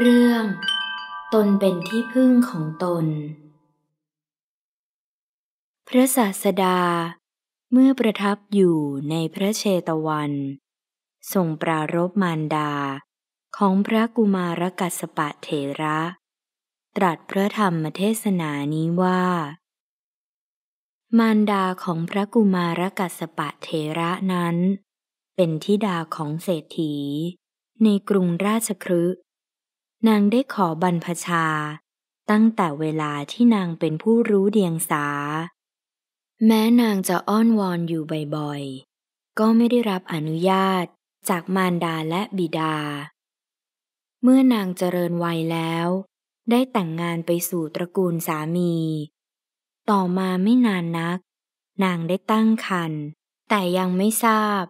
เรื่องตนเป็นที่พึ่งของตน พระศาสดาเมื่อประทับอยู่ในพระเชตวันทรงปรารบมารดาของพระกุมารกัสปะเถระ ตรัสพระธรรมเทศนานี้ว่า มารดาของพระกุมารกัสปะเถระนั้น เป็นทิดาของเศรษฐี ในกรุงราชครืนางได้ขอบรรพชา ตั้งแต่เวลาที่นางเป็นผู้รู้เดียงสา แม้นางจะอ้อนวอนอยู่บ่อยๆ ก็ไม่ได้รับอนุญาตจากมารดาและบิดา เมื่อนางเจริญวัยแล้ว ได้แต่งงานไปสู่ตระกูลสามี ต่อมาไม่นานนัก นางได้ตั้งครรภ์แต่ยังไม่ทราบ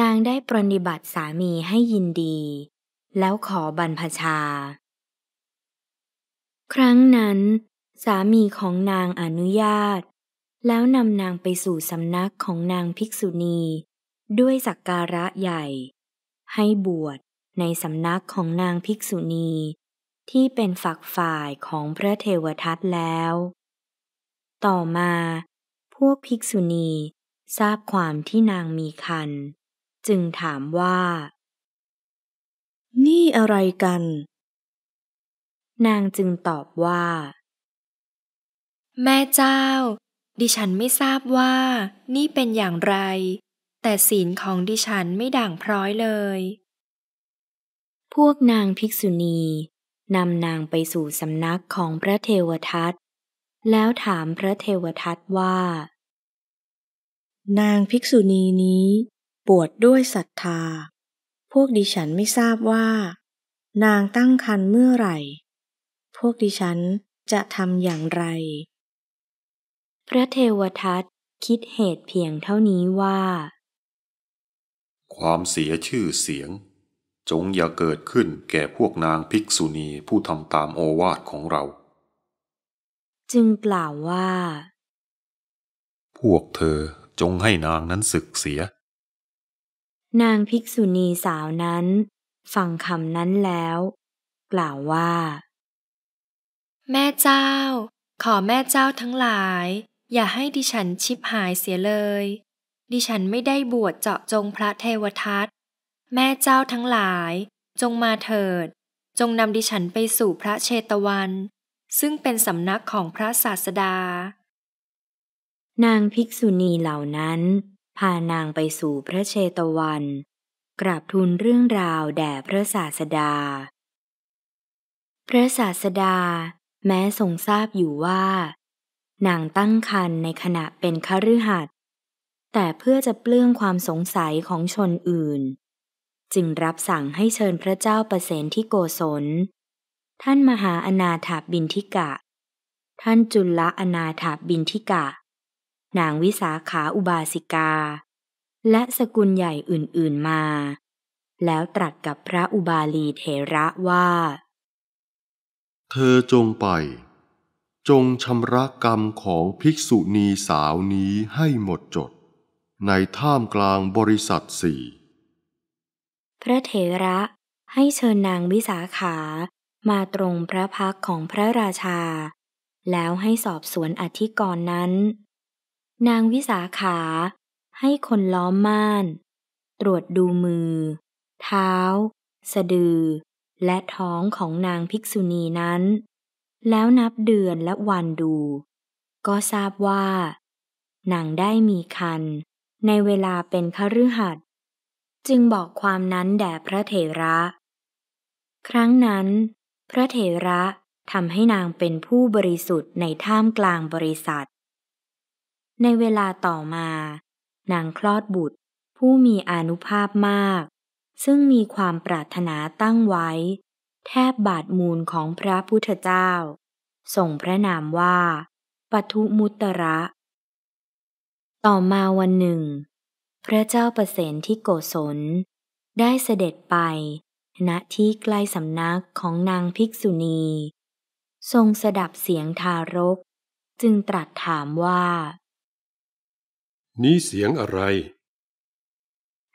นางได้ปรนิบัติสามีให้ยินดีแล้วขอบรรพชา ครั้งนั้น สามีของนางอนุญาต แล้วนำนางไปสู่สำนักของนางภิกษุณีด้วยสักการะใหญ่ ให้บวชในสำนักของนางภิกษุณี ที่เป็นฝักฝ่ายของพระเทวทัตแล้ว ต่อมา พวกภิกษุณีทราบความที่นางมีคัน จึงถามว่านี่อะไรกัน นางจึงตอบว่า แม่เจ้า ดิฉันไม่ทราบว่า นี่เป็นอย่างไร แต่ศีลของดิฉันไม่ด่างพร้อยเลย พวกนางภิกษุณีนำนางไปสู่สำนักของพระเทวทัต แล้วถามพระเทวทัตว่า นางภิกษุณีนี้ปวดด้วยศรัทธาพวกดิฉันไม่ทราบว่า นางตั้งครรภ์เมื่อไหร่ พวกดิฉันจะทำอย่างไร พระเทวทัตคิดเหตุเพียงเท่านี้ว่า ความเสียชื่อเสียง จงอย่าเกิดขึ้นแก่พวกนางภิกษุณีผู้ทำตามโอวาทของเรา จึงกล่าวว่า พวกเธอจงให้นางนั้นศึกเสียนางภิกษุณีสาวนั้นฟังคำนั้นแล้วกล่าวว่า แม่เจ้า ขอแม่เจ้าทั้งหลาย อย่าให้ดิฉันชิบหายเสียเลย ดิฉันไม่ได้บวชเจาะจงพระเทวทัตแม่เจ้าทั้งหลาย จงมาเถิด จงนำดิฉันไปสู่พระเชตวัน ซึ่งเป็นสำนักของพระศาสดา นางภิกษุณีเหล่านั้นพานางไปสู่พระเชตวันกราบทูลเรื่องราวแด่พระศาสดา พระศาสดาแม้ทรงทราบอยู่ว่า นางตั้งครรภ์ในขณะเป็นคฤหัสถ์แต่เพื่อจะเปลื้องความสงสัยของชนอื่น จึงรับสั่งให้เชิญพระเจ้าประเสนที่โกศล ท่านมหาอนาถาบินทิกะ ท่านจุลละอนาถาบินทิกะนางวิสาขาอุบาสิกา และสกุลใหญ่อื่นๆมา แล้วตรัสกับพระอุบาลีเถระว่า เธอจงไป จงชำระกรรมของภิกษุณีสาวนี้ให้หมดจด ในท่ามกลางบริษัทสี่ พระเถระให้เชิญนางวิสาขามาตรงพระพักของพระราชา แล้วให้สอบสวนอธิกรณ์นั้นนางวิสาขาให้คนล้อมม่าน ตรวจดูมือ เท้า สะดือ และท้องของนางภิกษุณีนั้น แล้วนับเดือนและวันดู ก็ทราบว่านางได้มีคันในเวลาเป็นคฤหัสจึงบอกความนั้นแด่พระเถระ ครั้งนั้นพระเถระทำให้นางเป็นผู้บริสุทธิ์ในท่ามกลางบริษัทในเวลาต่อมา นางคลอดบุตรผู้มีอนุภาพมาก ซึ่งมีความปรารถนาตั้งไว้ แทบบาดมูลของพระพุทธเจ้า ส่งพระนามว่าปทุมุตระ ต่อมาวันหนึ่ง พระเจ้าประเสนที่โกศลได้เสด็จไป ณที่ใกล้สำนักของนางภิกษุณี ทรงสดับเสียงทารกจึงตรัสถามว่านี้เสียงอะไร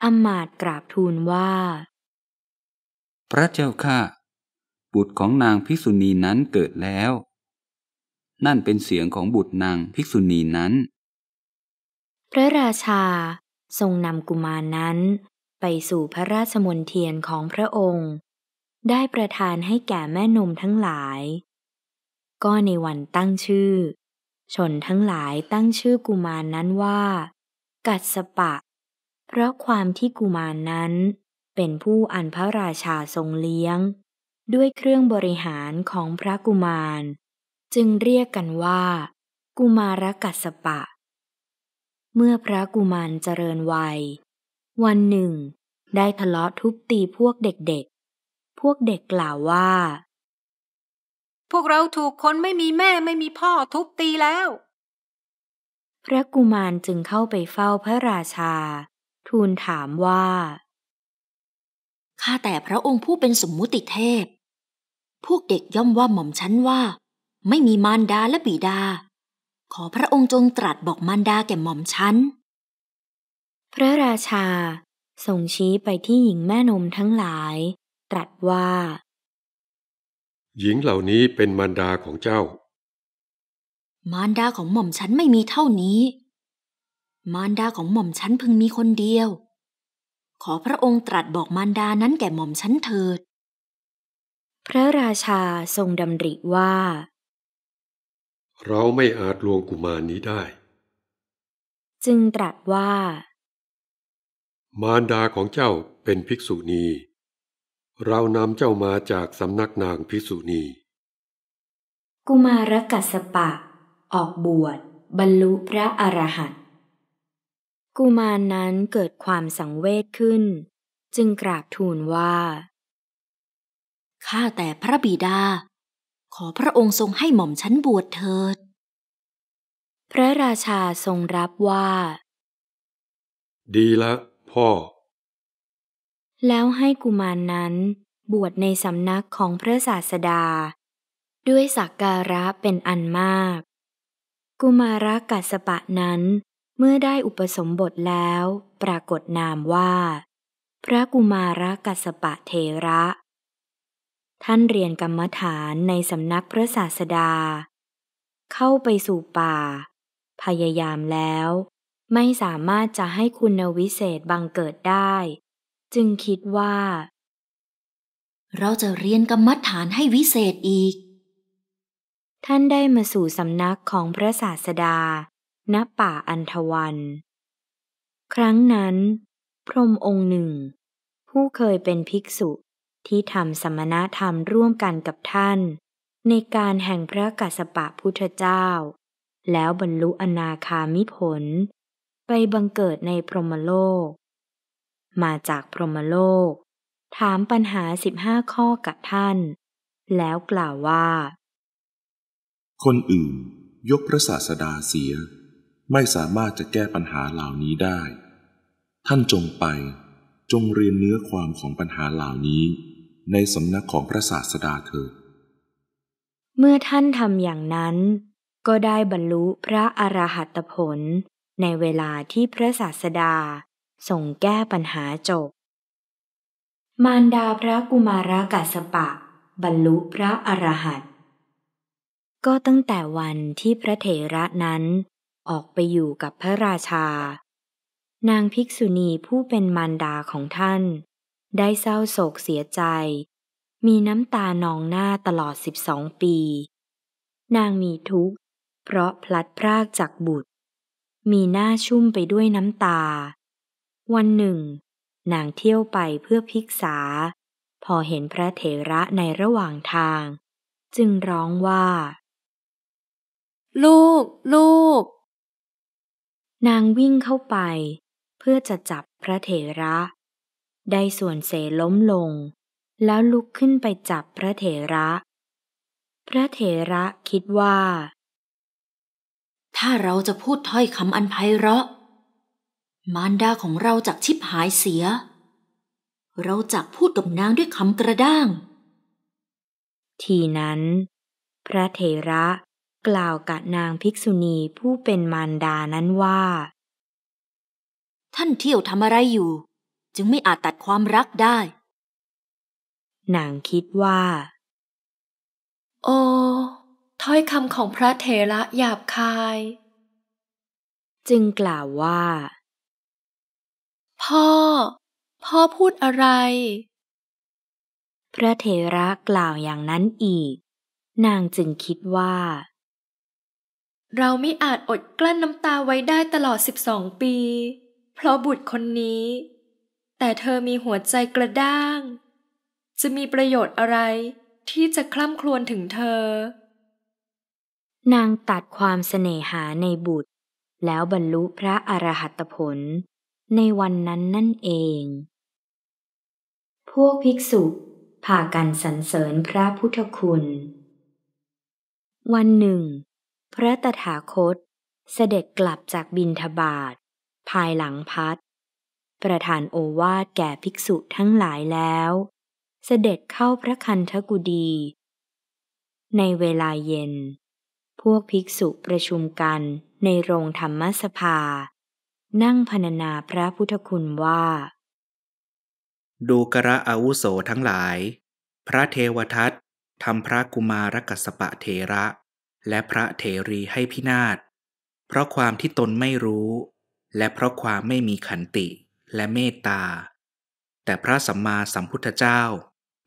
อมาตกราบทูลว่า พระเจ้าข้าบุตรของนางภิกษุณีนั้นเกิดแล้ว นั่นเป็นเสียงของบุตรนางภิกษุณีนั้น พระราชาทรงนำกุมารนั้นไปสู่พระราชมนเทียนของพระองค์ ได้ประทานให้แก่แม่นมทั้งหลาย ก็ในวันตั้งชื่อชนทั้งหลายตั้งชื่อกุมารนนั้นว่า กัสปะ เพราะความที่กุมารนนั้น เป็นผู้อันพระราชาทรงเลี้ยง ด้วยเครื่องบริหารของพระกุมาร จึงเรียกกันว่า กุมารกัสปะ เมื่อพระกุมารเจริญวัย วันหนึ่งได้ทะเลาะทุบตีพวกเด็กๆ พวกเด็กกล่าวว่าพวกเราถูกคนไม่มีแม่ไม่มีพ่อทุบตีแล้ว พระกุมารจึงเข้าไปเฝ้าพระราชา ทูลถามว่า ข้าแต่พระองค์ผู้เป็นสมมุติเทพ พวกเด็กย่อมว่าหม่อมชั้นว่า ไม่มีมารดาและบิดา ขอพระองค์จงตรัสบอกมารดาแก่หม่อมชั้นพระราชาทรงชี้ไปที่หญิงแม่นมทั้งหลาย ตรัสว่าหญิงเหล่านี้เป็นมารดาของเจ้า มารดาของหม่อมฉันไม่มีเท่านี้ มารดาของหม่อมฉันพึงมีคนเดียว ขอพระองค์ตรัสบอกมารดานั้นแก่หม่อมฉันเถิด พระราชาทรงดำริว่า เราไม่อาจลวงกุมารนนี้ได้ จึงตรัสว่า มารดาของเจ้าเป็นภิกษุณีเรานำเจ้ามาจากสำนักนางพิสุนี กุมารกัสปะ ออกบวช บรรลุพระอรหันต์กุมารนั้นเกิดความสังเวชขึ้น จึงกราบทูลว่า ข้าแต่พระบิดา ขอพระองค์ทรงให้หม่อมชั้นบวชเถิด พระราชาทรงรับว่า ดีละพ่อแล้วให้กุมารนนั้นบวชในสำนักของพระศาสดา ด้วยสักการะเป็นอันมาก กุมารกัสปะนั้นเมื่อได้อุปสมบทแล้ว ปรากฏนามว่า พระกุมารกัสปะเทระ ท่านเรียนกรรมฐานในสำนักพระศาสดา เข้าไปสู่ป่า พยายามแล้ว ไม่สามารถจะให้คุณวิเศษบังเกิดได้จึงคิดว่า เราจะเรียนกรรมฐานให้วิเศษอีก ท่านได้มาสู่สำนักของพระศาสดา ณป่าอันทวัน ครั้งนั้น พรมองค์หนึ่ง ผู้เคยเป็นภิกษุที่ทำสมณธรรมร่วมกันกับท่าน ในการแห่งพระกัสสปะพุทธเจ้า แล้วบรรลุอนาคามิผล ไปบังเกิดในพรหมโลกมาจากพรหมโลกถามปัญหาสิบห้าข้อกับท่าน แล้วกล่าวว่า คนอื่นยกพระศาสดาเสีย ไม่สามารถจะแก้ปัญหาเหล่านี้ได้ ท่านจงไปจงเรียนเนื้อความของปัญหาเหล่านี้ ในสำนักของพระศาสดาเถิดเมื่อท่านทำอย่างนั้น ก็ได้บรรลุพระอรหัตผลในเวลาที่พระศาสดาส่งแก้ปัญหาจบมารดาพระกุมารกัสปะ บรรลุพระอรหันต์ ก็ตั้งแต่วันที่พระเถระนั้นออกไปอยู่กับพระราชา นางภิกษุณีผู้เป็นมารดาของท่าน ได้เศร้าโศกเสียใจ มีน้ำตานองหน้าตลอดสิบสองปี นางมีทุกข์ เพราะพลัดพรากจากบุตร มีหน้าชุ่มไปด้วยน้ำตาวันหนึ่ง นางเที่ยวไปเพื่อพิกษา พอเห็นพระเถระในระหว่างทาง จึงร้องว่า ลูกลูก นางวิ่งเข้าไป เพื่อจะจับพระเถระได้ส่วนเสล้มลง แล้วลุกขึ้นไปจับพระเถระ พระเถระคิดว่า ถ้าเราจะพูดถ้อยคำอันไพเราะมารดาของเราจากชิบหายเสีย เราจากพูดกับนางด้วยคำกระด้าง ทีนั้น พระเถระกล่าวกับนางภิกษุณีผู้เป็นมารดานั้นว่า ท่านเที่ยวทำอะไรอยู่ จึงไม่อาจตัดความรักได้ นางคิดว่า โอ้ถ้อยคำของพระเถระหยาบคาย จึงกล่าวว่าพ่อ พ่อพูดอะไร พระเถระกล่าวอย่างนั้นอีก นางจึงคิดว่า เราไม่อาจอดกลั้นน้ำตาไว้ได้ตลอดสิบสองปี เพราะบุตรคนนี้ แต่เธอมีหัวใจกระด้าง จะมีประโยชน์อะไรที่จะคล่ำครวญถึงเธอ นางตัดความเสน่หาในบุตร แล้วบรรลุพระอรหัตผลในวันนั้นนั่นเอง พวกภิกษุพากันสรรเสริญพระพุทธคุณ วันหนึ่ง พระตถาคตเสด็จกลับจากบินทบาท ภายหลังพัดประธานโอวาทแก่ภิกษุทั้งหลายแล้ว เสด็จเข้าพระคันธกุดี ในเวลาเย็น พวกภิกษุประชุมกันในโรงธรรมสภานั่งพรรณนาพระพุทธคุณว่าดูกระอาวุโสทั้งหลาย พระเทวทัตทำพระกุมารกัสปะเทระ และพระเทรีให้พินาศเพราะความที่ตนไม่รู้ และเพราะความไม่มีขันติและเมตตา แต่พระสัมมาสัมพุทธเจ้า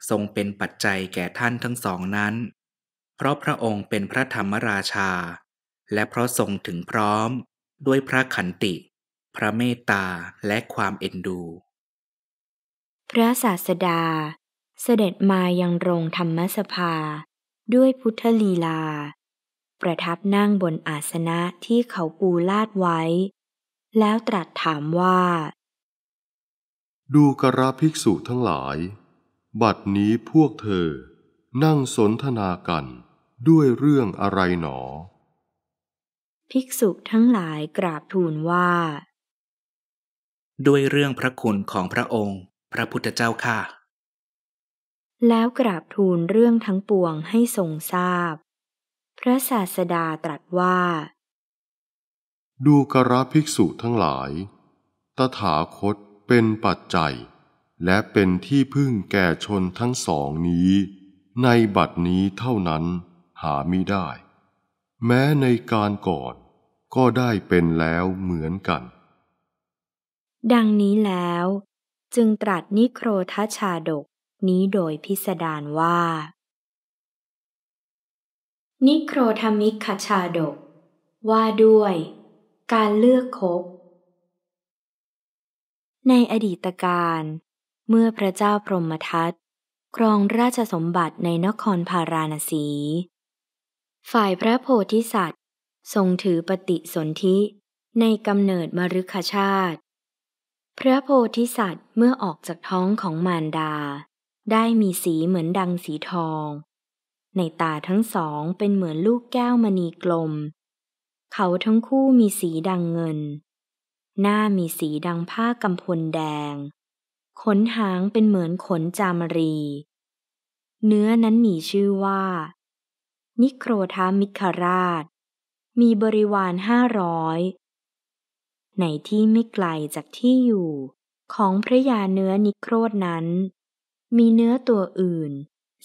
ทรงเป็นปัจจัยแก่ท่านทั้งสองนั้น เพราะพระองค์เป็นพระธรรมราชา และเพราะทรงถึงพร้อมด้วยพระขันติพระเมตตาและความเอ็นดู พระศาสดาเสด็จมายังโรงธรรมสภาด้วยพุทธลีลา ประทับนั่งบนอาสนะที่เขาปูลาดไว้ แล้วตรัสถามว่า ดูกระภิกษุทั้งหลาย บัดนี้พวกเธอ นั่งสนทนากันด้วยเรื่องอะไรหนอ ภิกษุทั้งหลายกราบทูลว่าด้วยเรื่องพระคุณของพระองค์ พระพุทธเจ้าค่ะ แล้วกราบทูลเรื่องทั้งปวงให้ทรงทราบพพระศาสดาตรัสว่า ดูกระภิกษุทั้งหลาย ตถาคตเป็นปัจจัย และเป็นที่พึ่งแก่ชนทั้งสองนี้ในบัดนี้เท่านั้นหาไม่ได้ แม้ในการก่อนก็ได้เป็นแล้วเหมือนกันดังนี้แล้ว จึงตรัสนิโครทชาดกนี้โดยพิสดารว่า นิโครธมิกขชาดก ว่าด้วย การเลือกคบ ในอดีตการ เมื่อพระเจ้าพรหมทัตครองราชสมบัติในนครพาราณสี ฝ่ายพระโพธิสัตว์ทรงถือปฏิสนธิในกำเนิดมรุขชาติพระโพธิสัตว์เมื่อออกจากท้องของมารดา ได้มีสีเหมือนดังสีทอง ในตาทั้งสองเป็นเหมือนลูกแก้วมณีกลม เขาทั้งคู่มีสีดังเงิน หน้ามีสีดังผ้ากำพลแดงขนหางเป็นเหมือนขนจามรี เนื้อนั้นมีชื่อว่า นิโครธามิคราช มีบริวารห้าร้อยในที่ไม่ไกลจากที่อยู่ของพระยาเนื้อนิโครดนั้น มีเนื้อตัวอื่น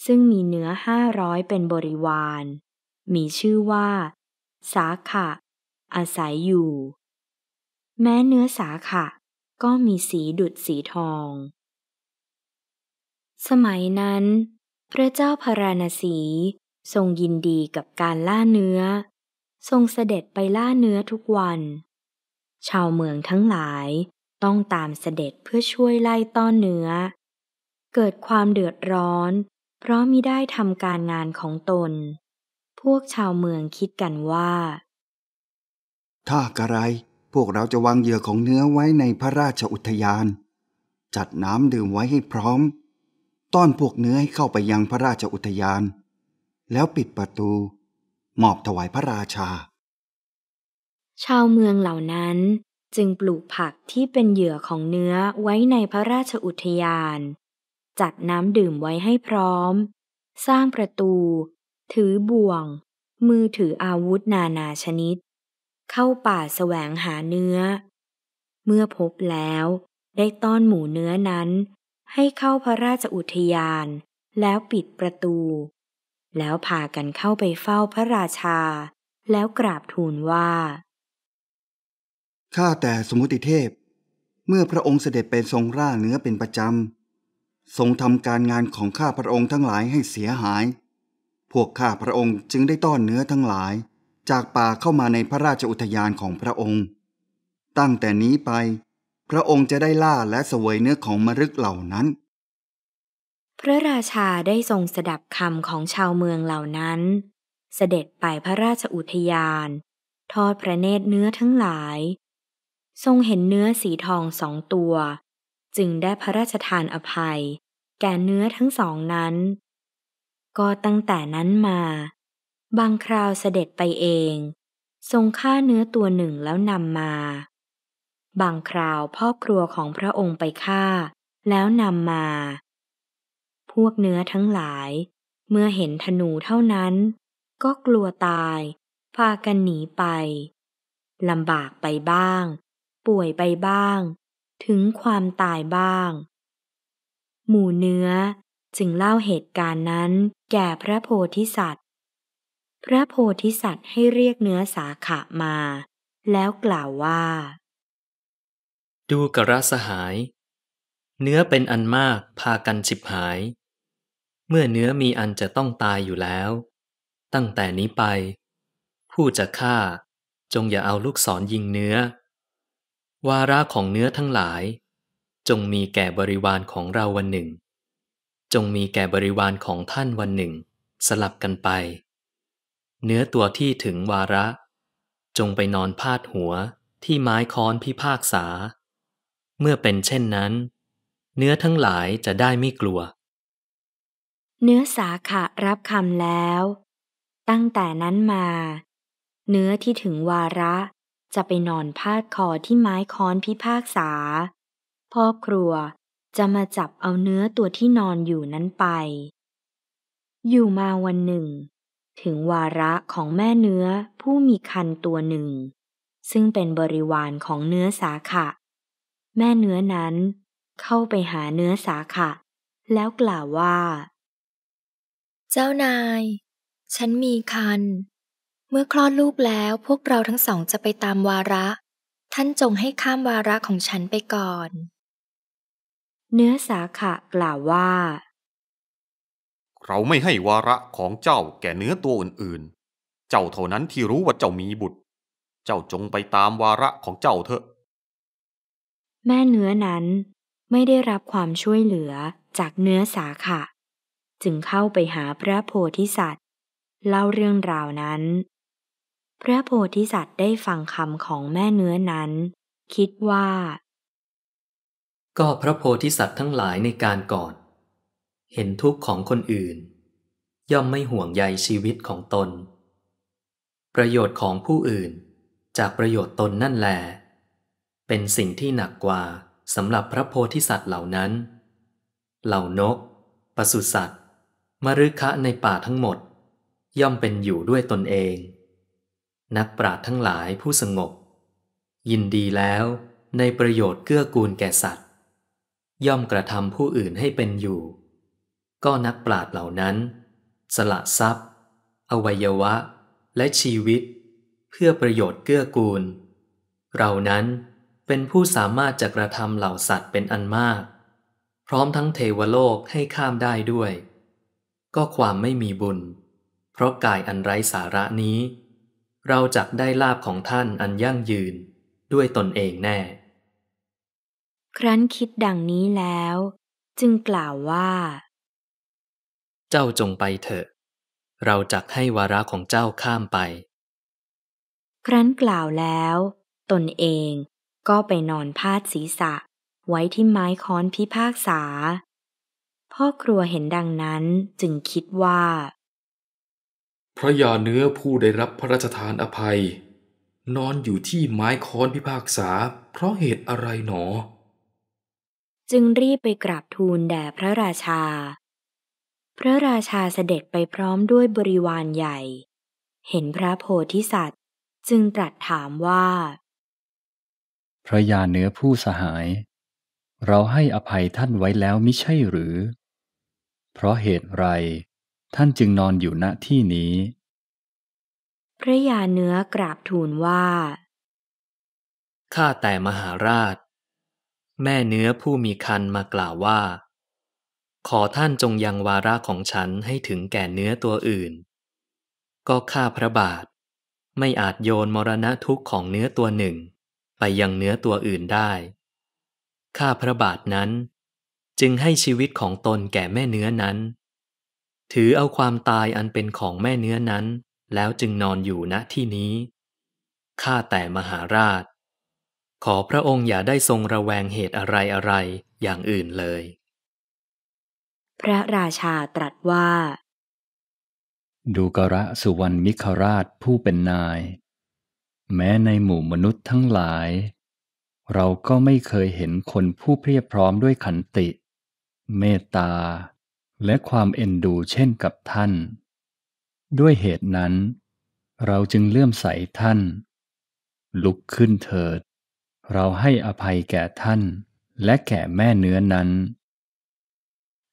ซึ่งมีเนื้อห้าร้อยเป็นบริวาร มีชื่อว่า สาขะอาศัยอยู่ แม้เนื้อสาขะก็มีสีดุดสีทอง สมัยนั้น พระเจ้าพาราณสีทรงยินดีกับการล่าเนื้อ ทรงเสด็จไปล่าเนื้อทุกวันชาวเมืองทั้งหลายต้องตามเสด็จเพื่อช่วยไล่ต้อนเนื้อ เกิดความเดือดร้อน เพราะมิได้ทำการงานของตน พวกชาวเมืองคิดกันว่า ถ้ากระไรพวกเราจะวางเหยื่อของเนื้อไว้ในพระราชอุทยาน จัดน้ำดื่มไว้ให้พร้อม ต้อนพวกเนื้อให้เข้าไปยังพระราชอุทยาน แล้วปิดประตู มอบถวายพระราชาชาวเมืองเหล่านั้นจึงปลูกผักที่เป็นเหยื่อของเนื้อไว้ในพระราชอุทยาน จัดน้ำดื่มไว้ให้พร้อม สร้างประตู ถือบ่วง มือถืออาวุธนานาชนิด เข้าป่าแสวงหาเนื้อ เมื่อพบแล้วได้ต้อนหมูเนื้อนั้น ให้เข้าพระราชอุทยาน แล้วปิดประตู แล้วพากันเข้าไปเฝ้าพระราชา แล้วกราบทูลว่าข้าแต่สมุติเทพ เมื่อพระองค์เสด็จไปทรงร่าเนื้อเป็นประจำทรงทำการงานของข้าพระองค์ทั้งหลายให้เสียหาย พวกข้าพระองค์จึงได้ต้อนเนื้อทั้งหลายจากป่าเข้ามาในพระราชอุทยานของพระองค์ ตั้งแต่นี้ไป พระองค์จะได้ล่าและเสวยเนื้อของมรึกเหล่านั้น พระราชาได้ทรงสดับคำของชาวเมืองเหล่านั้น เสด็จไปพระราชอุทยาน ทอดพระเนตรเนื้อทั้งหลายทรงเห็นเนื้อสีทองสองตัว จึงได้พระราชทานอภัย แก่เนื้อทั้งสองนั้น ก็ตั้งแต่นั้นมา บางคราวเสด็จไปเอง ทรงฆ่าเนื้อตัวหนึ่งแล้วนำมา บางคราวพ่อครัวของพระองค์ไปฆ่า แล้วนำมา พวกเนื้อทั้งหลายเมื่อเห็นธนูเท่านั้น ก็กลัวตาย พากันหนีไปลำบากไปบ้างป่วยไปบ้าง ถึงความตายบ้าง หมู่เนื้อจึงเล่าเหตุการณ์นั้นแก่พระโพธิสัตว์ พระโพธิสัตว์ให้เรียกเนื้อสาขะมา แล้วกล่าวว่า ดูกระสหาย เนื้อเป็นอันมากพากันฉิบหาย เมื่อเนื้อมีอันจะต้องตายอยู่แล้ว ตั้งแต่นี้ไป ผู้จะฆ่าจงอย่าเอาลูกศรยิงเนื้อวาระของเนื้อทั้งหลาย จงมีแก่บริวารของเราวันหนึ่ง จงมีแก่บริวารของท่านวันหนึ่งสลับกันไป เนื้อตัวที่ถึงวาระ จงไปนอนพาดหัวที่ไม้ค้อนพิภากษา เมื่อเป็นเช่นนั้น เนื้อทั้งหลายจะได้ไม่กลัว เนื้อสาขะรับคำแล้ว ตั้งแต่นั้นมา เนื้อที่ถึงวาระจะไปนอนพาดคอที่ไม้ค้อนพิพากษาพ่อครัวจะมาจับเอาเนื้อตัวที่นอนอยู่นั้นไป อยู่มาวันหนึ่ง ถึงวาระของแม่เนื้อผู้มีคันตัวหนึ่ง ซึ่งเป็นบริวารของเนื้อสาขะแม่เนื้อนั้นเข้าไปหาเนื้อสาขะแล้วกล่าวว่า เจ้านาย ฉันมีคันเมื่อคลอดลูกแล้วพวกเราทั้งสองจะไปตามวาระ ท่านจงให้ข้ามวาระของฉันไปก่อน เนื้อสาขะกล่าวว่า เราไม่ให้วาระของเจ้าแก่เนื้อตัวอื่นๆ เจ้าเท่านั้นที่รู้ว่าเจ้ามีบุตร เจ้าจงไปตามวาระของเจ้าเถอะ แม่เนื้อนั้นไม่ได้รับความช่วยเหลือจากเนื้อสาขะจึงเข้าไปหาพระโพธิสัตว์เล่าเรื่องราวนั้นพระโพธิสัตว์ได้ฟังคำของแม่เนื้อนั้น คิดว่า ก็พระโพธิสัตว์ทั้งหลายในการก่อน เห็นทุกข์ของคนอื่น ย่อมไม่ห่วงใยชีวิตของตน ประโยชน์ของผู้อื่น จากประโยชน์ตนนั่นแลเป็นสิ่งที่หนักกว่าสำหรับพระโพธิสัตว์เหล่านั้น เหล่านกปสุสัตว์มฤคะในป่าทั้งหมด ย่อมเป็นอยู่ด้วยตนเองนักปราชญ์ทั้งหลายผู้สงบ ยินดีแล้วในประโยชน์เกื้อกูลแก่สัตว์ ย่อมกระทำผู้อื่นให้เป็นอยู่ ก็นักปราชญ์เหล่านั้น สละทรัพย์ อวัยวะและชีวิต เพื่อประโยชน์เกื้อกูลเรานั้นเป็นผู้สามารถจะกระทำเหล่าสัตว์เป็นอันมาก พร้อมทั้งเทวโลกให้ข้ามได้ด้วย ก็ความไม่มีบุญ เพราะกายอันไร้สาระนี้เราจักได้ลาบของท่านอันยั่งยืนด้วยตนเองแน่ ครั้นคิดดังนี้แล้ว จึงกล่าวว่า เจ้าจงไปเถอะ เราจักให้วาระของเจ้าข้ามไป ครั้นกล่าวแล้ว ตนเองก็ไปนอนพาดศีรษะไว้ที่ไม้ค้อนพิพากษา พ่อครัวเห็นดังนั้นจึงคิดว่าพระยาเนื้อผู้ได้รับพระราชทานอภัย นอนอยู่ที่ไม้ค้อนพิพากษา เพราะเหตุอะไรหนอ จึงรีบไปกราบทูลแด่พระราชา พระราชาเสด็จไปพร้อมด้วยบริวารใหญ่ เห็นพระโพธิสัตว์ จึงตรัสถามว่า พระยาเนื้อผู้สหาย เราให้อภัยท่านไว้แล้วมิใช่หรือ เพราะเหตุไรท่านจึงนอนอยู่ณที่นี้ พระยาเนื้อกราบทูลว่า ข้าแต่มหาราช แม่เนื้อผู้มีคันมากล่าวว่า ขอท่านจงยังวาระของฉันให้ถึงแก่เนื้อตัวอื่น ก็ข้าพระบาท ไม่อาจโยนมรณะทุกข์ของเนื้อตัวหนึ่ง ไปยังเนื้อตัวอื่นได้ ข้าพระบาทนั้น จึงให้ชีวิตของตนแก่แม่เนื้อนั้นถือเอาความตายอันเป็นของแม่เนื้อนั้น แล้วจึงนอนอยู่ณที่นี้ ข้าแต่มหาราช ขอพระองค์อย่าได้ทรงระแวงเหตุอะไรอะไร อย่างอื่นเลย พระราชาตรัสว่า ดูกระสุวรรณมิคราชผู้เป็นนาย แม้ในหมู่มนุษย์ทั้งหลาย เราก็ไม่เคยเห็นคนผู้เพียบพร้อมด้วยขันติ เมตตาและความเอ็นดูเช่นกับท่าน ด้วยเหตุนั้น เราจึงเลื่อมใสท่าน ลุกขึ้นเถิด เราให้อภัยแก่ท่านและแก่แม่เนื้อนั้น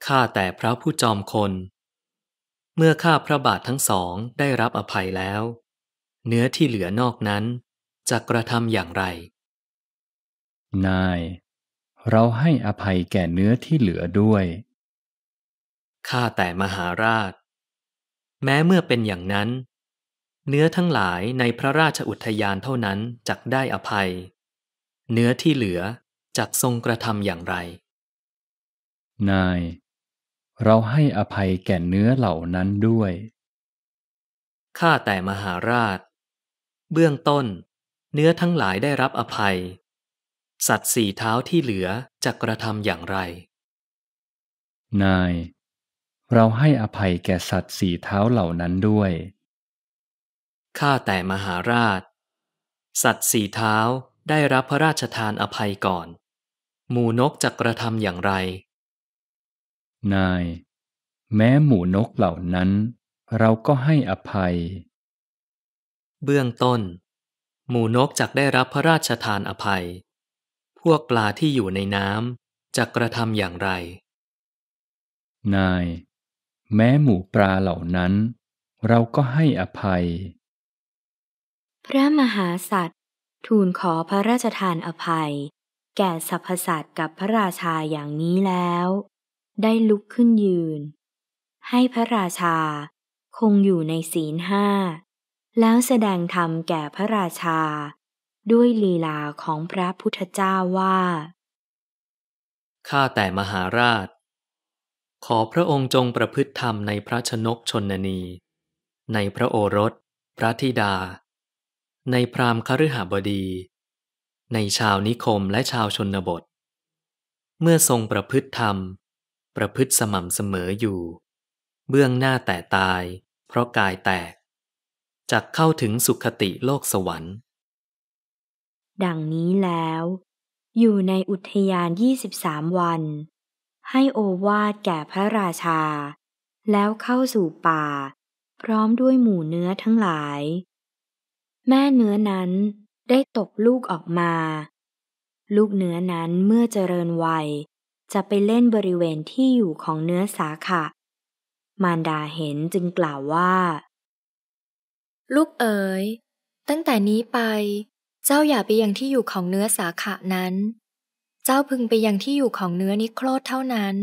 ข้าแต่พระผู้จอมคน เมื่อข้าพระบาททั้งสองได้รับอภัยแล้ว เนื้อที่เหลือนอกนั้นจะกระทำอย่างไร นาย เราให้อภัยแก่เนื้อที่เหลือด้วยข้าแต่มหาราช แม้เมื่อเป็นอย่างนั้น เนื้อทั้งหลายในพระราชอุทยานเท่านั้นจักได้อภัย เนื้อที่เหลือจักทรงกระทำอย่างไร นาย เราให้อภัยแก่เนื้อเหล่านั้นด้วยข้าแต่มหาราช เบื้องต้นเนื้อทั้งหลายได้รับอภัย สัตว์สี่เท้าที่เหลือจะกระทำอย่างไร นายเราให้อภัยแก่สัตว์สี่เท้าเหล่านั้นด้วย ข้าแต่มหาราช สัตว์สี่เท้าได้รับพระราชทานอภัยก่อน หมูนกจะกระทำอย่างไร นาย แม้หมูนกเหล่านั้นเราก็ให้อภัย เบื้องต้น หมูนกจะกได้รับพระราชทานอภัย พวกปลาที่อยู่ในน้ำจะกระทำอย่างไร นายแม้หมูปลาเหล่านั้น เราก็ให้อภัย พระมหาสัตว์ทูลขอพระราชทานอภัย แก่สรรพสัตว์กับพระราชาอย่างนี้แล้ว ได้ลุกขึ้นยืน ให้พระราชาคงอยู่ในศีลห้าแล้วแสดงธรรมแก่พระราชา ด้วยลีลาของพระพุทธเจ้าว่า ข้าแต่มหาราชขอพระองค์จงประพฤติธรรมในพระชนกชนนี ในพระโอรส พระธิดา ในพราหมคฤหบดี ในชาวนิคมและชาวชนบท เมื่อทรงประพฤติธรรม ประพฤติสม่ำเสมออยู่ เบื้องหน้าแต่ตาย เพราะกายแตกจักเข้าถึงสุขติโลกสวรรค์ ดังนี้แล้ว อยู่ในอุทยาน23วันให้โอวาดแก่พระราชา แล้วเข้าสู่ป่า พร้อมด้วยหมู่เนื้อทั้งหลาย แม่เนื้อนั้นได้ตกลูกออกมา ลูกเนื้อนั้นเมื่อเจริญวัย จะไปเล่นบริเวณที่อยู่ของเนื้อสาขะมารดาเห็นจึงกล่าวว่า ลูกเอ๋ยตั้งแต่นี้ไป เจ้าอย่าไปยังที่อยู่ของเนื้อสาขะนั้นเจ้าพึงไปยังที่อยู่ของเนื้อนิโครธเท่านั้น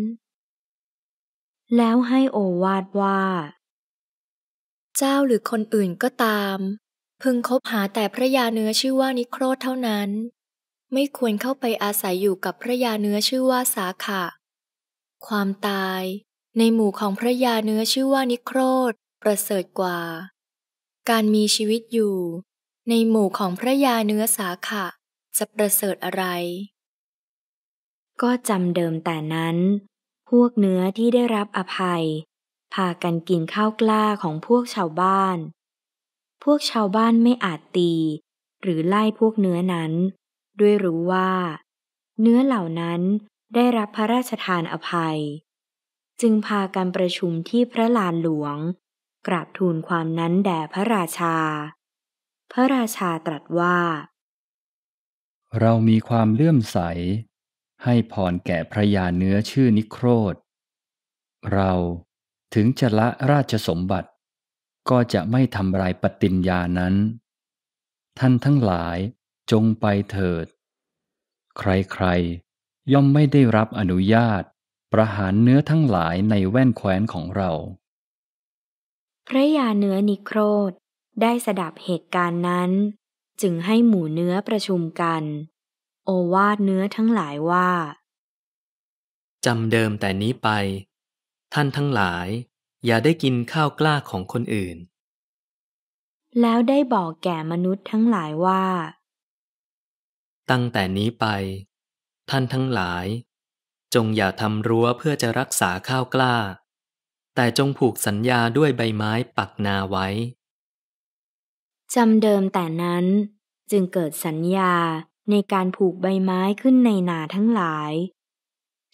แล้วให้โอวาดว่า เจ้าหรือคนอื่นก็ตาม พึงคบหาแต่พระยาเนื้อชื่อว่านิโครธเท่านั้น ไม่ควรเข้าไปอาศัยอยู่กับพระยาเนื้อชื่อว่าสาขะ ความตายในหมู่ของพระยาเนื้อชื่อว่านิโครธ ประเสริฐกว่า การมีชีวิตอยู่ ในหมู่ของพระยาเนื้อสาขะจะประเสริฐอะไรก็จำเดิมแต่นั้น พวกเนื้อที่ได้รับอภัย พากันกินข้าวกล้าของพวกชาวบ้าน พวกชาวบ้านไม่อาจตี หรือไล่พวกเนื้อนั้น ด้วยรู้ว่า เนื้อเหล่านั้นได้รับพระราชทานอภัย จึงพากันประชุมที่พระลานหลวง กราบทูลความนั้นแด่พระราชา พระราชาตรัสว่า เรามีความเลื่อมใสให้พรแก่พระยาเนื้อชื่อนิโครธ เราถึงจะละราชสมบัติ ก็จะไม่ทำลายปฏิญญานั้น ท่านทั้งหลายจงไปเถิด ใครๆย่อมไม่ได้รับอนุญาตประหารเนื้อทั้งหลายในแว่นแคว้นของเรา พระยาเนื้อนิโครธได้สดับเหตุการณ์นั้น จึงให้หมู่เนื้อประชุมกันโอวาทเนื้อทั้งหลายว่าจำเดิมแต่นี้ไป ท่านทั้งหลาย อย่าได้กินข้าวกล้าของคนอื่น แล้วได้บอกแก่มนุษย์ทั้งหลายว่า ตั้งแต่นี้ไป ท่านทั้งหลาย จงอย่าทำรั้วเพื่อจะรักษาข้าวกล้า แต่จงผูกสัญญาด้วยใบไม้ปักนาไว้จำเดิมแต่นั้นจึงเกิดสัญญาในการผูกใบไม้ขึ้นในนาทั้งหลาย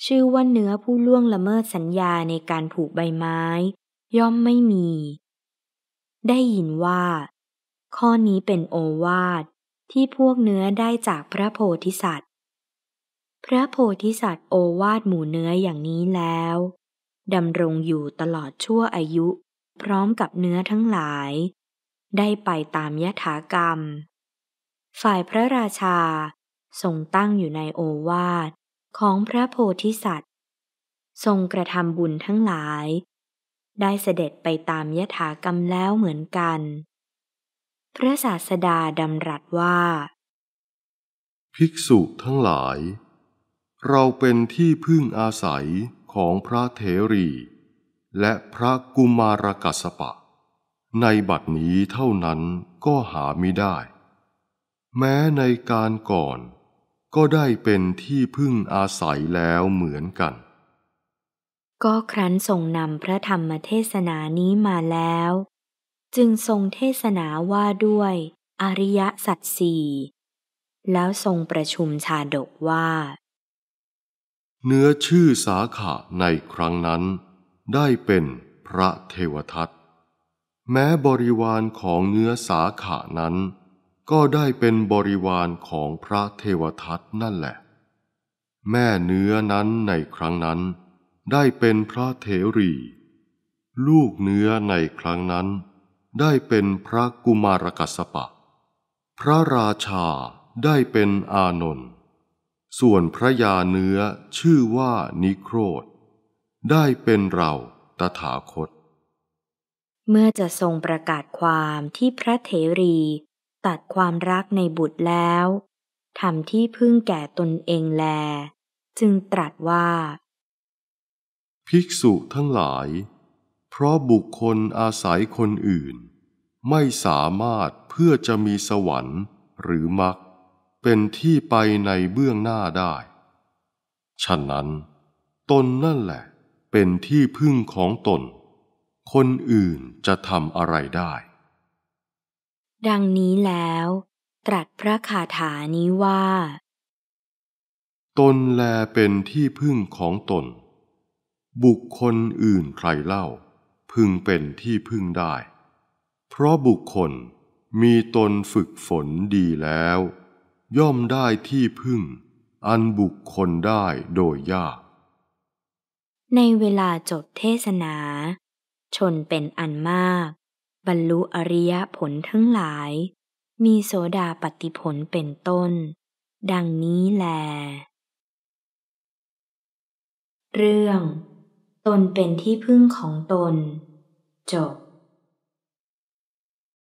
ชื่อว่าเนื้อผู้ล่วงละเมิดสัญญาในการผูกใบไม้ย่อมไม่มี ได้ยินว่า ข้อนี้เป็นโอวาทที่พวกเนื้อได้จากพระโพธิสัตว์ พระโพธิสัตว์โอวาทหมู่เนื้ออย่างนี้แล้วดำรงอยู่ตลอดชั่วอายุพร้อมกับเนื้อทั้งหลาย ได้ไปตามยถากรรมฝ่ายพระราชาทรงตั้งอยู่ในโอวาทของพระโพธิสัตว์ ทรงกระทำบุญทั้งหลาย ได้เสด็จไปตามยถากรรมแล้วเหมือนกัน พระศาสดาดำรัสว่า ภิกษุทั้งหลาย เราเป็นที่พึ่งอาศัยของพระเทรี และพระกุมารกัสปะ ในบัดนี้เท่านั้นก็หาไม่ได้แม้ในการก่อนก็ได้เป็นที่พึ่งอาศัยแล้วเหมือนกัน ก็ครั้นทรงนำพระธรรมเทศนานี้มาแล้ว จึงทรงเทศนาว่าด้วยอริยสัจสี่แล้วทรงประชุมชาดกว่า เนื้อชื่อสาขาในครั้งนั้นได้เป็นพระเทวทัตแม้บริวารของเนื้อสาขานั้นก็ได้เป็นบริวารของพระเทวทัตนั่นแหละ แม่เนื้อนั้นในครั้งนั้น ได้เป็นพระเถรี ลูกเนื้อในครั้งนั้น ได้เป็นพระกุมารกัสปะ พระราชาได้เป็นอานนท์ส่วนพระยาเนื้อชื่อว่านิโครธ ได้เป็นเราตถาคต เมื่อจะทรงประกาศความที่พระเถรีตัดความรักในบุตรแล้วทำที่พึ่งแก่ตนเองแล จึงตรัสว่า ภิกษุทั้งหลาย เพราะบุคคลอาศัยคนอื่น ไม่สามารถเพื่อจะมีสวรรค์หรือมรรคเป็นที่ไปในเบื้องหน้าได้ ฉะนั้น ตนนั่นแหละเป็นที่พึ่งของตน คนอื่นจะทำอะไรได้ดังนี้แล้ว ตรัสพระคาถานี้ว่า ตนแลเป็นที่พึ่งของตน บุคคลอื่นใครเล่า พึงเป็นที่พึ่งได้ เพราะบุคคลมีตนฝึกฝนดีแล้ว ย่อมได้ที่พึ่ง อันบุคคลได้โดยยาก ในเวลาจบเทศนา ชนเป็นอันมากบรรลุอริยผลทั้งหลาย มีโสดาปฏิผลเป็นต้น ดังนี้แล เรื่อง ตนเป็นที่พึ่งของตน จบ